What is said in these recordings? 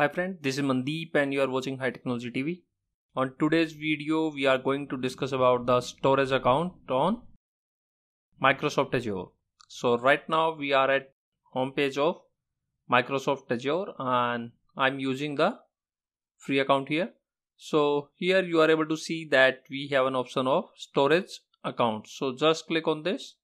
Hi friend, this is Mandeep and you are watching High Technology TV. On today's video, we are going to discuss about the storage account on Microsoft Azure. So right now we are at homepage of Microsoft Azure and I'm using the free account here. So here you are able to see that we have an option of storage account. So just click on this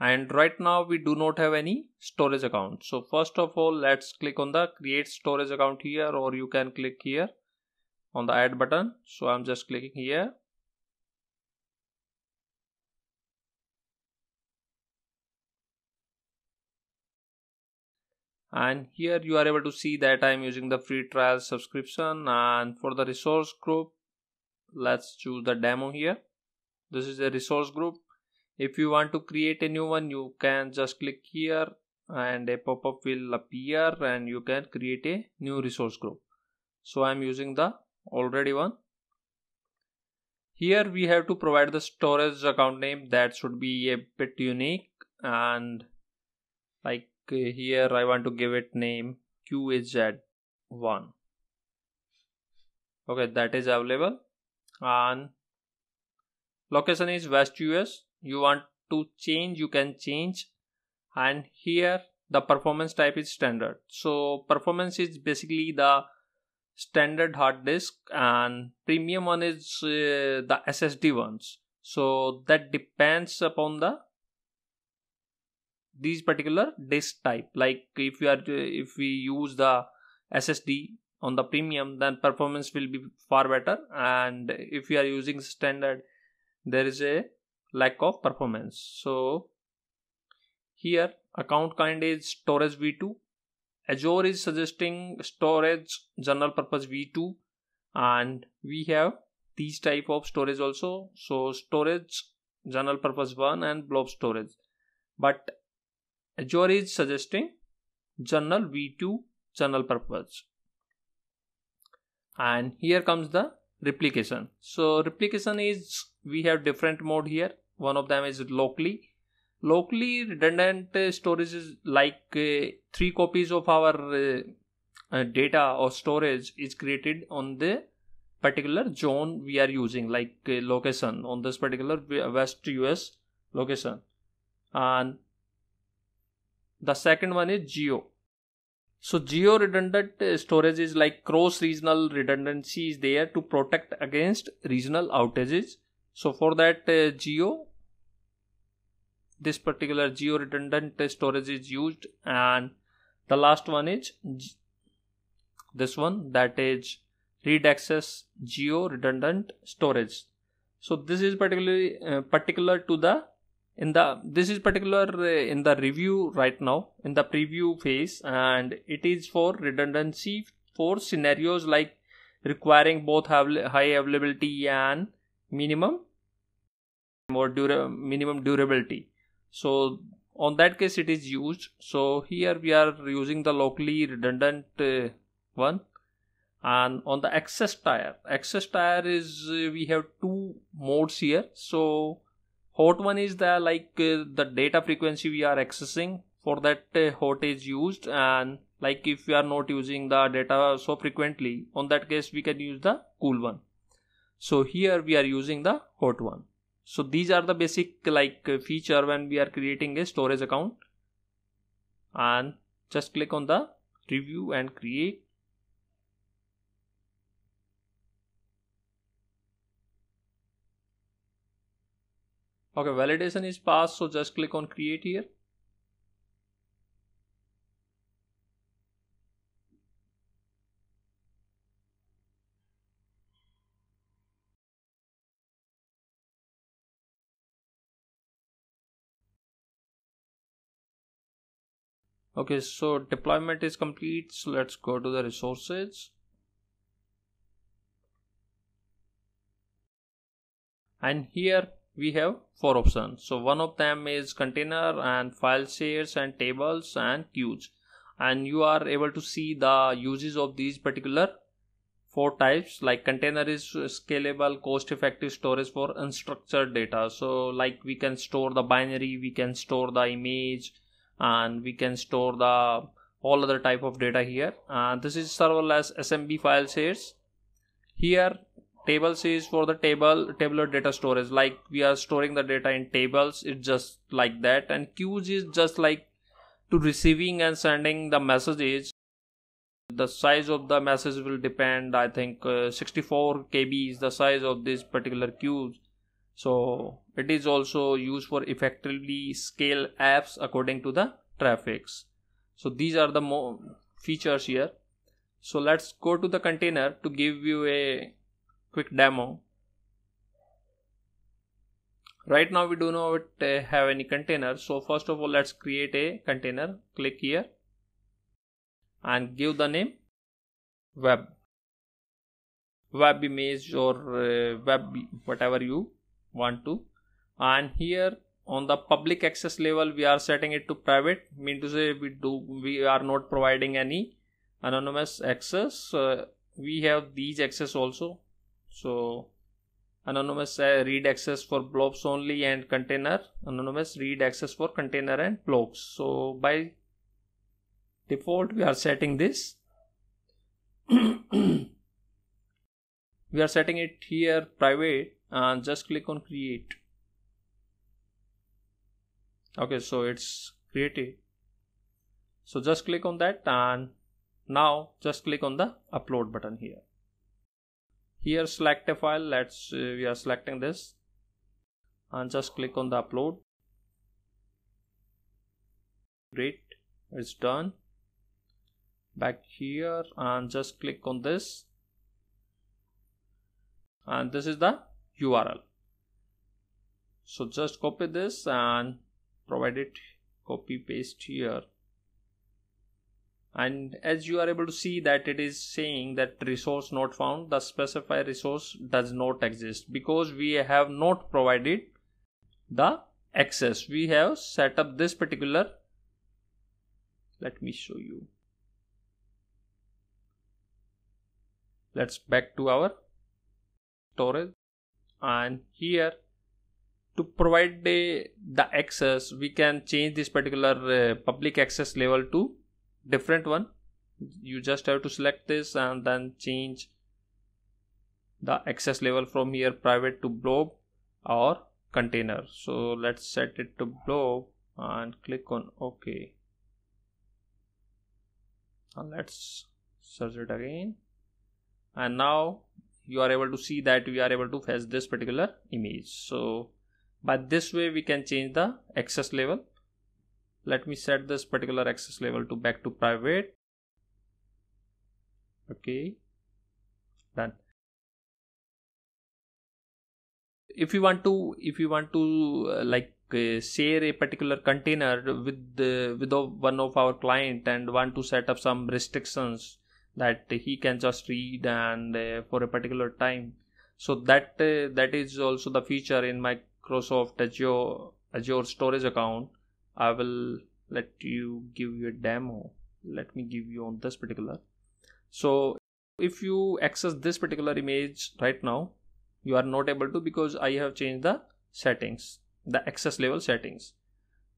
and right now we do not have any storage account so first of all let's click on the create storage account here or you can click here on the add button so i'm just clicking here and here you are able to see that i am using the free trial subscription and for the resource group let's choose the demo here this is the resource group if you want to create a new one you can just click here and a pop-up will appear and you can create a new resource group so i'm using the already one here we have to provide the storage account name that should be a bit unique and like uh, here i want to give it name qaz1 okay that is available and location is west us you want to change you can change and here the performance type is standard so performance is basically the standard hard disk and premium one is uh, the ssd ones so that depends upon the these particular disk type like if you are if we use the ssd on the premium then performance will be far better and if you are using standard there is a lack of performance so here account kind is storage v2 azure is suggesting storage general purpose v2 and we have these type of storage also so storage general purpose 1 and blob storage but azure is suggesting general v2 general purpose and here comes the replication so replication is we have different mode here one of them is locally locally redundant storage is like uh, three copies of our uh, uh, data or storage is created on the particular zone we are using like uh, location on this particular uh, west us location and the second one is geo so geo redundant uh, storage is like cross regional redundancy is there to protect against regional outages. So for that uh, geo, this particular geo redundant uh, storage is used, and the last one is this one that is read access geo redundant storage. So this is particularly uh, particular to the in the this is particular uh, in the review right now in the preview phase and it is for redundancy for scenarios like requiring both high availability and minimum more dura- minimum durability so on that case it is used so here we are using the locally redundant uh, one and on the access tire access tire is uh, we have two modes here so hot one is the like uh, the data frequency we are accessing for that uh, hot is used and like if we are not using the data so frequently on that case we can use the cool one so here we are using the hot one so these are the basic like uh, feature when we are creating a storage account and just click on the review and create okay validation is passed so just click on create here okay so deployment is complete so let's go to the resources and here we have four options so one of them is container and file shares and tables and queues and you are able to see the uses of these particular four types like container is scalable cost effective storage for unstructured data so like we can store the binary we can store the image and we can store the all other type of data here and uh, this is serverless smb file shares here tables is for the table tabular data storage like we are storing the data in tables it's just like that and queues is just like to receiving and sending the messages the size of the message will depend i think uh, 64 kb is the size of this particular queues so it is also used for effectively scale apps according to the traffics so these are the more features here so let's go to the container to give you a quick demo right now we do not have any container so first of all let's create a container click here and give the name web web image or uh, web whatever you want to and here on the public access level we are setting it to private mean to say we do we are not providing any anonymous access uh, we have these access also so anonymous uh, read access for blobs only and container anonymous read access for container and blobs so by default we are setting this we are setting it here private and just click on create okay so it's created so just click on that and now just click on the upload button here here select a file let's uh, we are selecting this and just click on the upload great it's done back here and just click on this and this is the URL so just copy this and provide it copy paste here and as you are able to see that it is saying that resource not found the specified resource does not exist because we have not provided the access we have set up this particular let me show you let's back to our storage and here to provide the, the access we can change this particular uh, public access level to different one you just have to select this and then change the access level from here private to blob or container so let's set it to blob and click on ok and let's search it again and now you are able to see that we are able to fetch this particular image so by this way we can change the access level let me set this particular access level to back to private okay done if you want to if you want to uh, like uh, share a particular container with the with the, one of our client and want to set up some restrictions that he can just read and uh, for a particular time so that uh, that is also the feature in microsoft azure azure storage account I will let you give you a demo let me give you on this particular so if you access this particular image right now you are not able to because I have changed the settings the access level settings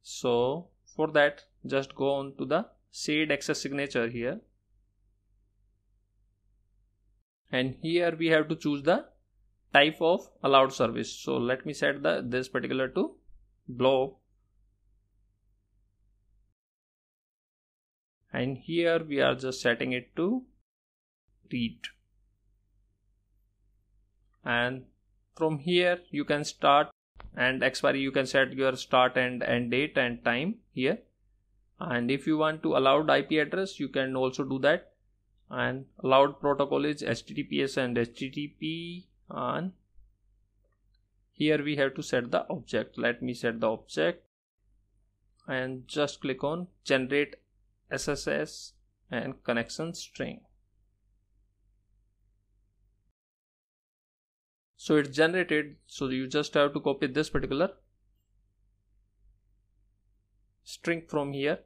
so for that just go on to the shade access signature here and here we have to choose the type of allowed service so let me set the this particular to blob and here we are just setting it to read and from here you can start and expiry you can set your start and end date and time here and if you want to allowed IP address you can also do that and allowed protocol is HTTPS and HTTP and here we have to set the object let me set the object and just click on generate SSS and connection string. So it's generated so you just have to copy this particular string from here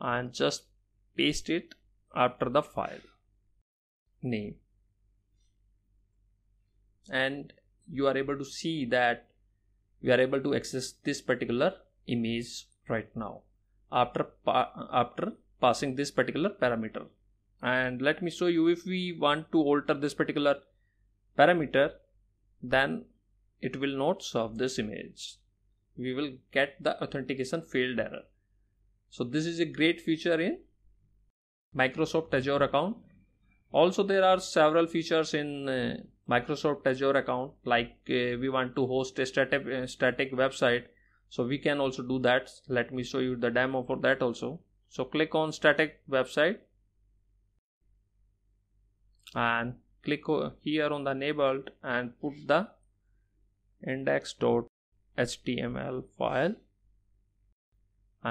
and just paste it after the file name and you are able to see that we are able to access this particular image right now after pa- after passing this particular parameter and let me show you if we want to alter this particular parameter then it will not solve this image we will get the authentication failed error so this is a great feature in microsoft azure account also there are several features in uh, microsoft azure account like uh, we want to host a static, uh, static website so we can also do that let me show you the demo for that also so click on static website and click here on the enabled and put the index.html file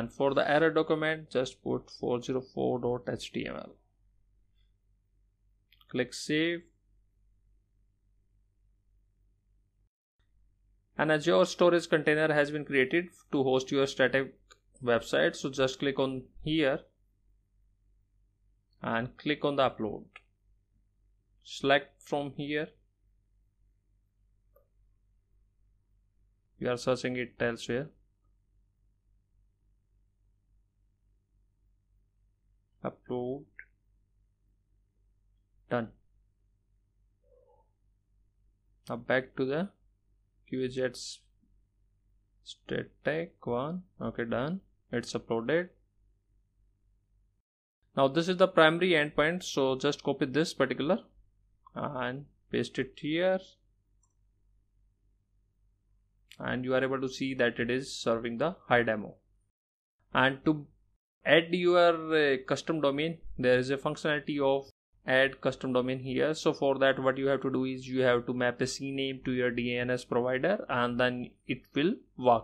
and for the error document just put 404.html click save An Azure storage container has been created to host your static website. So just click on here and click on the upload. Select from here. You are searching it elsewhere. Upload. Done. Now back to the QJets static one. Okay, done. It's uploaded. Now this is the primary endpoint. So just copy this particular and paste it here. And you are able to see that it is serving the high demo. And to add your uh, custom domain, there is a functionality of add custom domain here so for that what you have to do is you have to map a cname to your dns provider and then it will work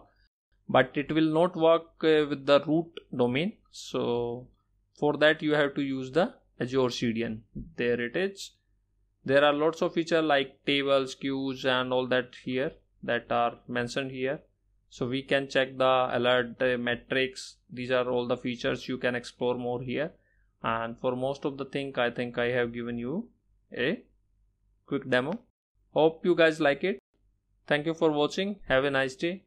but it will not work uh, with the root domain so for that you have to use the azure cdn there it is there are lots of feature like tables queues and all that here that are mentioned here so we can check the alert uh, metrics these are all the features you can explore more here and for most of the thing i think i have given you a quick demo hope you guys like it thank you for watching have a nice day